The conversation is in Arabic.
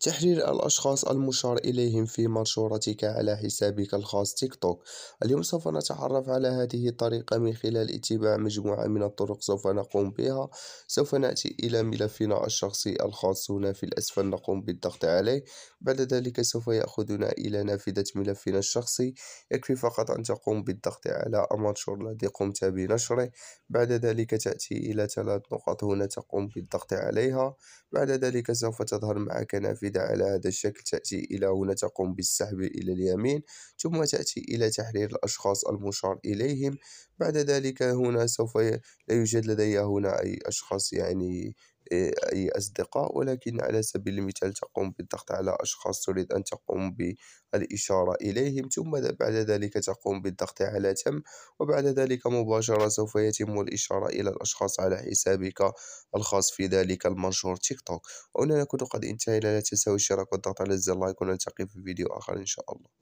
تحرير الأشخاص المشار إليهم في منشورتك على حسابك الخاص تيك توك اليوم سوف نتعرف على هذه الطريقة من خلال اتباع مجموعة من الطرق سوف نقوم بها سوف نأتي إلى ملفنا الشخصي الخاص هنا في الأسفل نقوم بالضغط عليه بعد ذلك سوف يأخذنا إلى نافذة ملفنا الشخصي يكفي فقط أن تقوم بالضغط على المنشور الذي قمت بنشره بعد ذلك تأتي إلى ثلاث نقاط هنا تقوم بالضغط عليها بعد ذلك سوف تظهر معك نافذة البذع على هذا الشكل تأتي إلى هنا تقوم بالسحب إلى اليمين ثم تأتي إلى تحرير الأشخاص المشار إليهم بعد ذلك هنا سوف لا يوجد لدي هنا أي أشخاص يعني أي أصدقاء ولكن على سبيل المثال تقوم بالضغط على أشخاص تريد أن تقوم بالإشارة إليهم ثم بعد ذلك تقوم بالضغط على تم وبعد ذلك مباشرة سوف يتم الإشارة إلى الأشخاص على حسابك الخاص في ذلك المنشور تيك توك وهنا نكون قد انتهينا لا تنسوا الاشتراك والضغط على زر لايك ونلتقي في فيديو آخر إن شاء الله